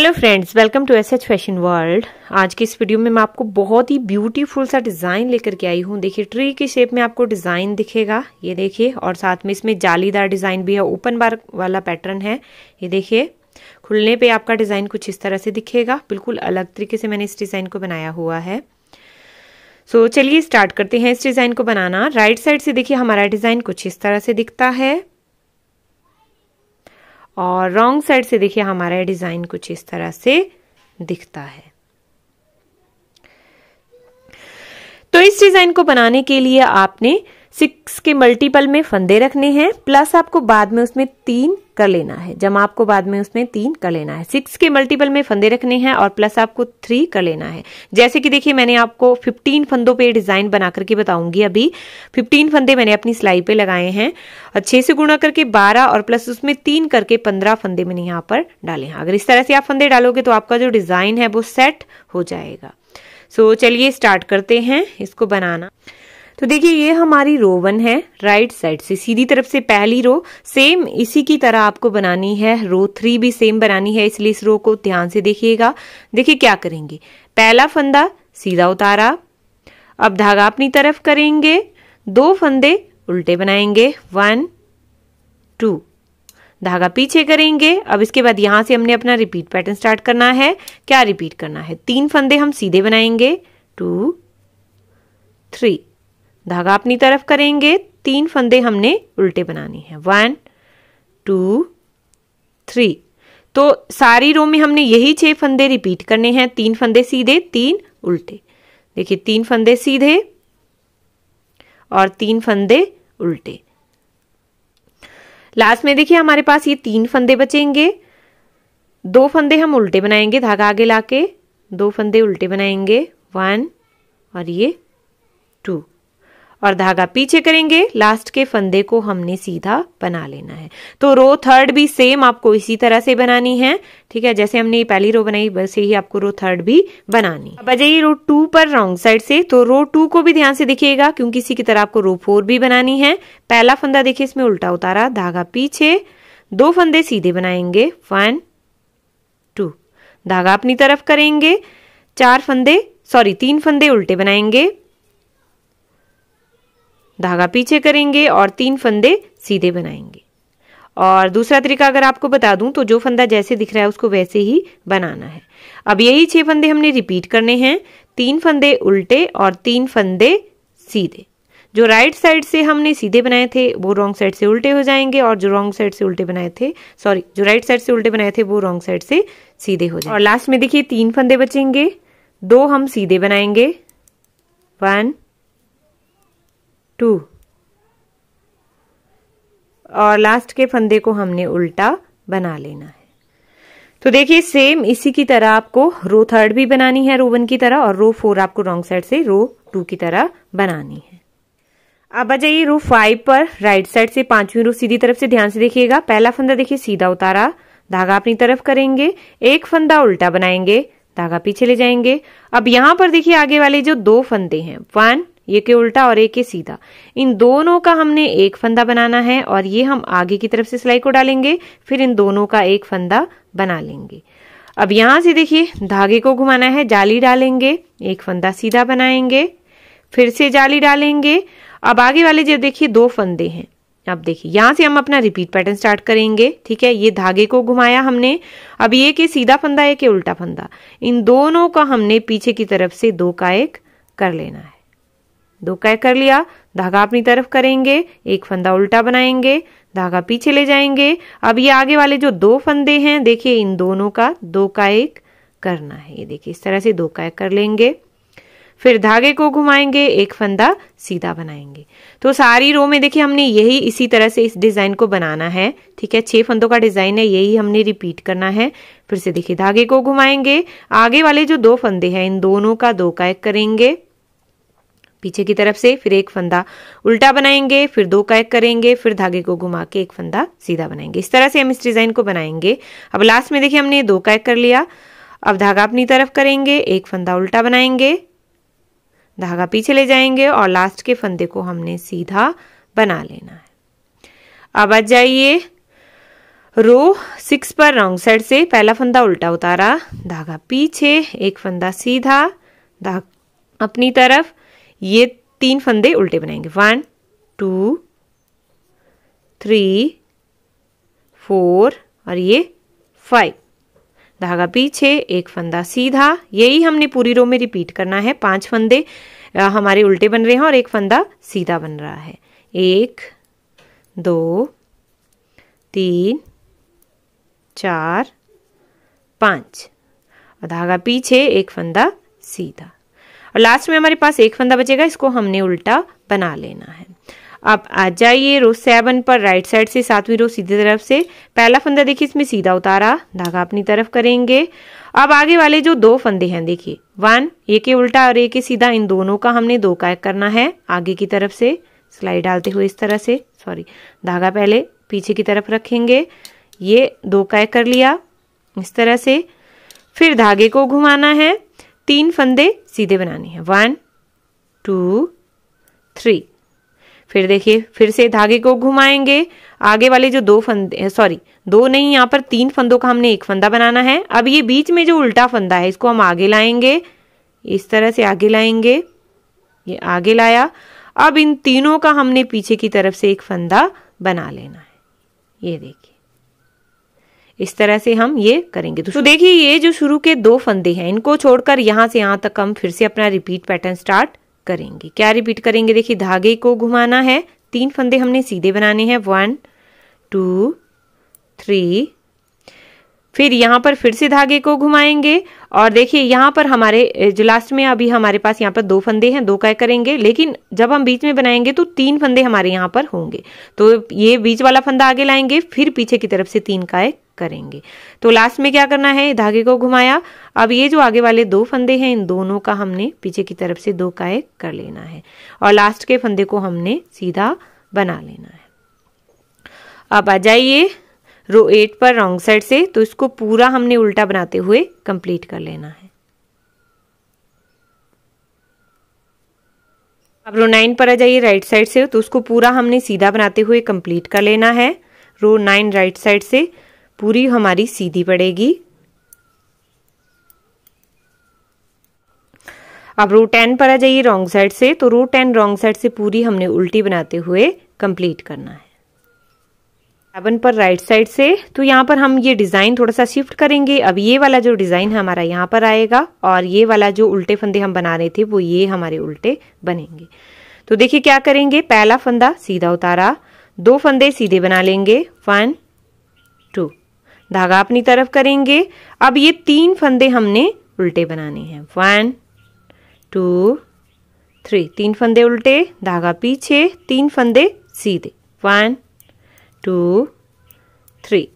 hello friends welcome to SH fashion world आज की इस वीडियो में मैं आपको बहुत ही ब्यूटीफुल सा डिज़ाइन लेकर के आई हूँ देखिए ट्री की शेप में आपको डिज़ाइन दिखेगा ये देखिए और साथ में इसमें जालीदार डिज़ाइन भी है ओपन बार वाला पैटर्न है ये देखिए खुलने पे आपका डिज़ाइन कुछ इस तरह से दिखेगा बिल्कुल अलग तरीके से मैंने इस डिज़ाइन को बनाया हुआ है सो so, चलिए स्टार्ट करते हैं इस डिज़ाइन को बनाना राइट साइड से देखिए हमारा डिज़ाइन कुछ इस तरह से दिखता है और रॉन्ग साइड से देखिए हमारा डिज़ाइन कुछ इस तरह से दिखता है तो इस डिज़ाइन को बनाने के लिए आपने सिक्स के मल्टीपल में फंदे रखने हैं प्लस आपको बाद में उसमें तीन कर लेना है जमा आपको बाद में उसमें तीन कर लेना है सिक्स के मल्टीपल में फंदे रखने हैं और प्लस आपको थ्री कर लेना है जैसे कि देखिए मैंने आपको फिफ्टीन फंदों पे डिजाइन बना करके बताऊंगी अभी फिफ्टीन फंदे मैंने अपनी सिलाई पे लगाए हैं और छह से गुणा करके बारह और प्लस उसमें तीन करके पंद्रह फंदे मैंने यहाँ पर डाले हैं अगर इस तरह से आप फंदे डालोगे तो आपका जो डिजाइन है वो सेट हो जाएगा सो चलिए स्टार्ट करते हैं इसको बनाना तो देखिए ये हमारी रो वन है राइट साइड से सीधी तरफ से पहली रो सेम इसी की तरह आपको बनानी है रो थ्री भी सेम बनानी है इसलिए इस रो को ध्यान से देखिएगा देखिए क्या करेंगे पहला फंदा सीधा उतारा अब धागा अपनी तरफ करेंगे दो फंदे उल्टे बनाएंगे वन टू धागा पीछे करेंगे अब इसके बाद यहां से हमने अपना रिपीट पैटर्न स्टार्ट करना है क्या रिपीट करना है तीन फंदे हम सीधे बनाएंगे टू थ्री धागा अपनी तरफ करेंगे तीन फंदे हमने उल्टे बनाने हैं वन टू थ्री तो सारी रो में हमने यही छह फंदे रिपीट करने हैं तीन फंदे सीधे तीन उल्टे देखिए तीन फंदे सीधे और तीन फंदे उल्टे लास्ट में देखिए हमारे पास ये तीन फंदे बचेंगे दो फंदे हम उल्टे बनाएंगे धागा आगे लाके दो फंदे उल्टे बनाएंगे वन और ये और धागा पीछे करेंगे लास्ट के फंदे को हमने सीधा बना लेना है तो रो थर्ड भी सेम आपको इसी तरह से बनानी है ठीक है जैसे हमने पहली रो बनाई वैसे ही आपको रो थर्ड भी बनानी अब आ रो टू पर रॉन्ग साइड से तो रो टू को भी ध्यान से देखिएगा क्योंकि इसी की तरह आपको रो फोर भी बनानी है पहला फंदा देखिए इसमें उल्टा उतारा धागा पीछे दो फंदे सीधे बनाएंगे वन टू धागा अपनी तरफ करेंगे चार फंदे सॉरी तीन फंदे उल्टे बनाएंगे धागा पीछे करेंगे और तीन फंदे सीधे बनाएंगे और दूसरा तरीका अगर आपको बता दूं तो जो फंदा जैसे दिख रहा है उसको वैसे ही बनाना है अब यही छह फंदे हमने रिपीट करने हैं तीन फंदे उल्टे और तीन फंदे सीधे जो राइट साइड से हमने सीधे बनाए थे वो रॉन्ग साइड से उल्टे हो जाएंगे और जो रॉन्ग साइड से उल्टे बनाए थे सॉरी जो राइट साइड से उल्टे बनाए थे वो रॉन्ग साइड से सीधे हो जाएंगे और लास्ट में देखिए तीन फंदे बचेंगे दो हम सीधे बनाएंगे वन टू और लास्ट के फंदे को हमने उल्टा बना लेना है तो देखिए सेम इसी की तरह आपको रो थर्ड भी बनानी है रो वन की तरह और रो फोर आपको रॉन्ग साइड से रो टू की तरह बनानी है अब आ जाइए रो फाइव पर राइट साइड से पांचवी रो सीधी तरफ से ध्यान से देखिएगा पहला फंदा देखिए सीधा उतारा धागा अपनी तरफ करेंगे एक फंदा उल्टा बनाएंगे धागा पीछे ले जाएंगे अब यहां पर देखिए आगे वाले जो दो फंदे हैं वन ये के उल्टा और एक के सीधा इन दोनों का हमने एक फंदा बनाना है और ये हम आगे की तरफ से सिलाई को डालेंगे फिर इन दोनों का एक फंदा बना लेंगे अब यहां से देखिए धागे को घुमाना है जाली डालेंगे एक फंदा सीधा बनाएंगे फिर से जाली डालेंगे अब आगे वाले जो देखिए दो फंदे हैं अब देखिए यहां से हम अपना रिपीट पैटर्न स्टार्ट करेंगे ठीक है ये धागे को घुमाया हमने अब ये के सीधा फंदा है के उल्टा फंदा इन दोनों का हमने पीछे की तरफ से दो का एक कर लेना है दो कह कर लिया धागा अपनी तरफ करेंगे एक फंदा उल्टा बनाएंगे धागा पीछे ले जाएंगे अब ये आगे वाले जो दो फंदे हैं देखिए इन दोनों का दो का एक करना है ये देखिए इस तरह से दो का एक कर लेंगे फिर धागे को घुमाएंगे एक फंदा सीधा बनाएंगे तो सारी रो में देखिए हमने यही इसी तरह से इस डिज़ाइन को बनाना है ठीक है छह फंदों का डिज़ाइन है यही हमने रिपीट करना है फिर से देखिए धागे को घुमाएंगे आगे वाले जो दो फंदे हैं इन दोनों का दो का एक करेंगे पीछे की तरफ से फिर एक फंदा उल्टा बनाएंगे फिर दो कैक करेंगे फिर धागे को घुमा के एक फंदा सीधा बनाएंगे इस तरह से हम इस डिज़ाइन को बनाएंगे अब लास्ट में देखिए हमने दो कैक कर लिया अब धागा अपनी तरफ करेंगे एक फंदा उल्टा बनाएंगे धागा पीछे ले जाएंगे और लास्ट के फंदे को हमने सीधा बना लेना है अब आ जाइए रो सिक्स पर रॉन्ग साइड से पहला फंदा उल्टा उतारा धागा पीछे एक फंदा सीधा धाग अपनी तरफ ये तीन फंदे उल्टे बनाएंगे वन टू थ्री फोर और ये फाइव धागा पीछे एक फंदा सीधा यही हमने पूरी रो में रिपीट करना है पांच फंदे हमारे उल्टे बन रहे हैं और एक फंदा सीधा बन रहा है एक दो तीन चार पाँच और धागा पीछे एक फंदा सीधा और लास्ट में हमारे पास एक फंदा बचेगा इसको हमने उल्टा बना लेना है आप आ जाइए रो सेवन पर राइट साइड से सातवीं रो सीधी तरफ से पहला फंदा देखिए इसमें सीधा उतारा धागा अपनी तरफ करेंगे अब आगे वाले जो दो फंदे हैं देखिए वन ये के उल्टा और ये के सीधा इन दोनों का हमने दो का एक करना है आगे की तरफ से सिलाई डालते हुए इस तरह से सॉरी धागा पहले पीछे की तरफ रखेंगे ये दो का एक कर लिया इस तरह से फिर धागे को घुमाना है तीन फंदे सीधे बनाने हैं वन टू थ्री फिर देखिए फिर से धागे को घुमाएंगे आगे वाले जो दो फंदे सॉरी दो नहीं यहाँ पर तीन फंदों का हमने एक फंदा बनाना है अब ये बीच में जो उल्टा फंदा है इसको हम आगे लाएंगे इस तरह से आगे लाएंगे ये आगे लाया अब इन तीनों का हमने पीछे की तरफ से एक फंदा बना लेना है ये देखिए इस तरह से हम ये करेंगे तो देखिए ये जो शुरू के दो फंदे हैं इनको छोड़कर यहाँ से यहाँ तक हम फिर से अपना रिपीट पैटर्न स्टार्ट करेंगे क्या रिपीट करेंगे देखिए धागे को घुमाना है तीन फंदे हमने सीधे बनाने हैं वन टू थ्री फिर यहाँ पर फिर से धागे को घुमाएंगे और देखिए यहाँ पर हमारे जो लास्ट में अभी हमारे पास यहाँ पर दो फंदे हैं दो काय करेंगे लेकिन जब हम बीच में बनाएंगे तो तीन फंदे हमारे यहाँ पर होंगे तो ये बीच वाला फंदा आगे लाएंगे फिर पीछे की तरफ से तीन काय करेंगे तो लास्ट में क्या करना है धागे को घुमाया अब ये जो आगे वाले दो फंदे हैं इन दोनों का हमने पीछे की तरफ से दो काय कर लेना है और लास्ट के फंदे को हमने सीधा बना लेना है अब आ जाइए रो एट पर रॉन्ग साइड से तो इसको पूरा हमने उल्टा बनाते हुए कंप्लीट कर लेना है अब रो नाइन पर आ जाइए राइट साइड से तो उसको पूरा हमने सीधा बनाते हुए कंप्लीट कर लेना है रो नाइन राइट साइड से पूरी हमारी सीधी पड़ेगी अब रो टेन पर आ जाइए रॉन्ग साइड से तो रो टेन रॉन्ग साइड से पूरी हमने उल्टी बनाते हुए कंप्लीट करना है सेवन पर राइट साइड से तो यहाँ पर हम ये डिज़ाइन थोड़ा सा शिफ्ट करेंगे अब ये वाला जो डिज़ाइन है हमारा यहाँ पर आएगा और ये वाला जो उल्टे फंदे हम बना रहे थे वो ये हमारे उल्टे बनेंगे तो देखिए क्या करेंगे पहला फंदा सीधा उतारा दो फंदे सीधे बना लेंगे वन टू धागा अपनी तरफ करेंगे अब ये तीन फंदे हमने उल्टे बनाने हैं वन टू थ्री तीन फंदे उल्टे धागा पीछे तीन फंदे सीधे वन टू थ्री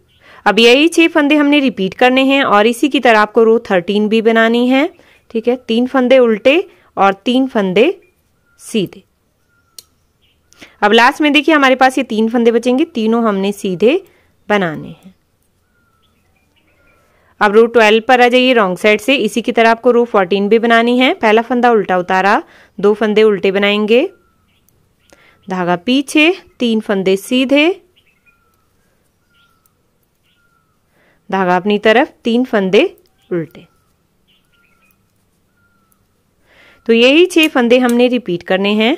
अब यही छह फंदे हमने रिपीट करने हैं और इसी की तरह आपको रो थर्टीन भी बनानी है ठीक है तीन फंदे उल्टे और तीन फंदे सीधे अब लास्ट में देखिए हमारे पास ये तीन फंदे बचेंगे तीनों हमने सीधे बनाने हैं अब रू ट्वेल्व पर आ जाइए रॉन्ग साइड से इसी की तरह आपको रू फोर्टीन भी बनानी है पहला फंदा उल्टा उतारा दो फंदे उल्टे बनाएंगे धागा पीछे तीन फंदे सीधे धागा अपनी तरफ तीन फंदे उल्टे तो यही छह फंदे हमने रिपीट करने हैं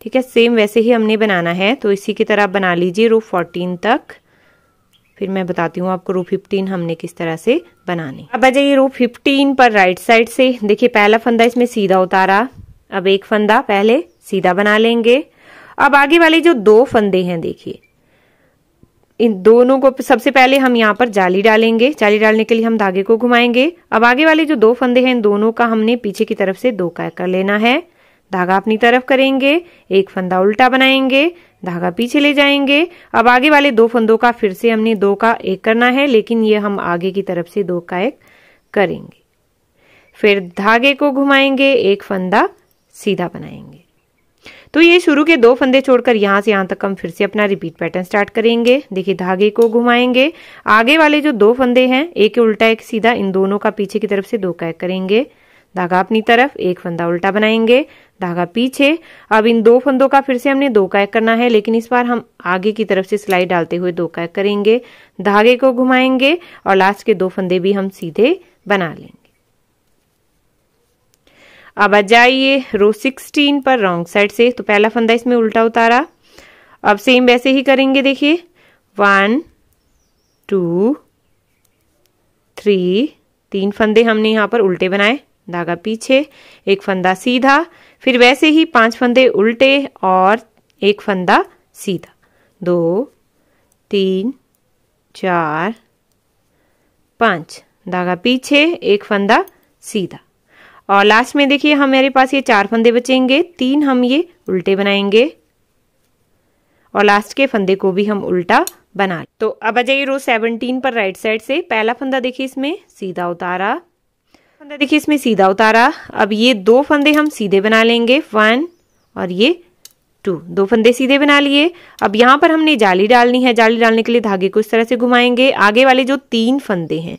ठीक है सेम वैसे ही हमने बनाना है तो इसी की तरह बना लीजिए रो फोर्टीन तक फिर मैं बताती हूँ आपको रो फिफ्टीन हमने किस तरह से बनानी अब आ जाइए रो फिफ्टीन पर राइट साइड से देखिए पहला फंदा इसमें सीधा उतारा अब एक फंदा पहले सीधा बना लेंगे अब आगे वाले जो दो फंदे हैं देखिए इन दोनों को सबसे पहले हम यहाँ पर जाली डालेंगे जाली डालने के लिए हम धागे को घुमाएंगे अब आगे वाले जो दो फंदे हैं इन दोनों का हमने पीछे की तरफ से दो का कर लेना है धागा अपनी तरफ करेंगे एक फंदा उल्टा बनाएंगे धागा पीछे ले जाएंगे अब आगे वाले दो फंदों का फिर से हमने दो का एक करना है लेकिन ये हम आगे की तरफ से दो का एक करेंगे फिर धागे को घुमाएंगे एक फंदा सीधा बनाएंगे तो ये शुरू के दो फंदे छोड़कर यहां से यहां तक हम फिर से अपना रिपीट पैटर्न स्टार्ट करेंगे देखिए धागे को घुमाएंगे आगे वाले जो दो फंदे हैं एक उल्टा एक सीधा इन दोनों का पीछे की तरफ से दो का एक करेंगे धागा अपनी तरफ एक फंदा उल्टा बनाएंगे धागा पीछे अब इन दो फंदों का फिर से हमने दो का एक करना है लेकिन इस बार हम आगे की तरफ से सिलाई डालते हुए दो का एक करेंगे धागे को घुमाएंगे और लास्ट के दो फंदे भी हम सीधे बना लेंगे अब आ जाइए रो 16 पर रॉन्ग साइड से तो पहला फंदा इसमें उल्टा उतारा अब सेम वैसे ही करेंगे देखिए वन टू थ्री तीन फंदे हमने यहां पर उल्टे बनाए धागा पीछे एक फंदा सीधा फिर वैसे ही पांच फंदे उल्टे और एक फंदा सीधा दो तीन चार पांच धागा पीछे एक फंदा सीधा और लास्ट में देखिए हमारे पास ये चार फंदे बचेंगे तीन हम ये उल्टे बनाएंगे और लास्ट के फंदे को भी हम उल्टा बना तो अब आ जाइए रो सेवनटीन पर राइट साइड से पहला फंदा देखिए इसमें सीधा उतारा फंदा देखिए इसमें सीधा उतारा अब ये दो फंदे हम सीधे बना लेंगे वन और ये टू दो फंदे सीधे बना लिए अब यहाँ पर हमने जाली डालनी है जाली डालने के लिए धागे को इस तरह से घुमाएंगे आगे वाले जो तीन फंदे हैं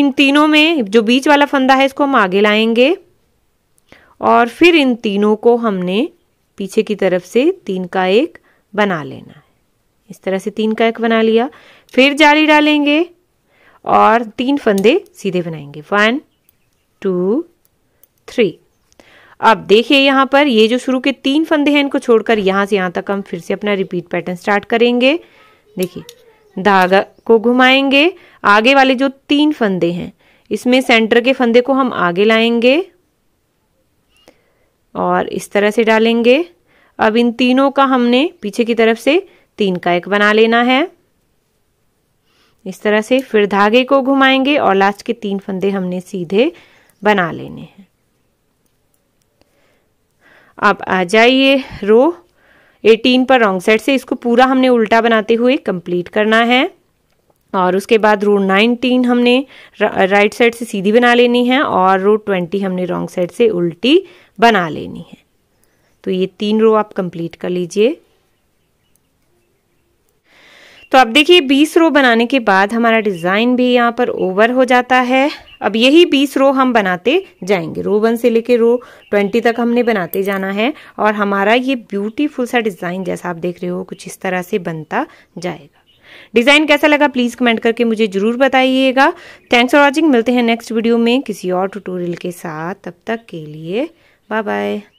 इन तीनों में जो बीच वाला फंदा है इसको हम आगे लाएंगे और फिर इन तीनों को हमने पीछे की तरफ से तीन का एक बना लेना है इस तरह से तीन का एक बना लिया फिर जाली डालेंगे और तीन फंदे सीधे बनाएंगे वन टू थ्री अब देखिए यहाँ पर ये जो शुरू के तीन फंदे हैं इनको छोड़कर यहाँ से यहाँ तक हम फिर से अपना रिपीट पैटर्न स्टार्ट करेंगे देखिए धागा को घुमाएंगे आगे वाले जो तीन फंदे हैं इसमें सेंटर के फंदे को हम आगे लाएंगे और इस तरह से डालेंगे अब इन तीनों का हमने पीछे की तरफ से तीन का एक बना लेना है इस तरह से फिर धागे को घुमाएंगे और लास्ट के तीन फंदे हमने सीधे बना लेने हैं अब आ जाइए रो 18 पर रॉन्ग साइड से इसको पूरा हमने उल्टा बनाते हुए कंप्लीट करना है और उसके बाद रो 19 हमने राइट साइड से सीधी बना लेनी है और रो 20 हमने रॉन्ग साइड से उल्टी बना लेनी है तो ये तीन रो आप कंप्लीट कर लीजिए तो अब देखिए 20 रो बनाने के बाद हमारा डिज़ाइन भी यहाँ पर ओवर हो जाता है अब यही बीस रो हम बनाते जाएंगे रो वन से लेके रो ट्वेंटी तक हमने बनाते जाना है और हमारा ये ब्यूटीफुल सा डिज़ाइन जैसा आप देख रहे हो कुछ इस तरह से बनता जाएगा डिज़ाइन कैसा लगा प्लीज़ कमेंट करके मुझे ज़रूर बताइएगा थैंक्स फॉर वॉचिंग मिलते हैं नेक्स्ट वीडियो में किसी और ट्यूटोरियल के साथ तब तक के लिए बाय बाय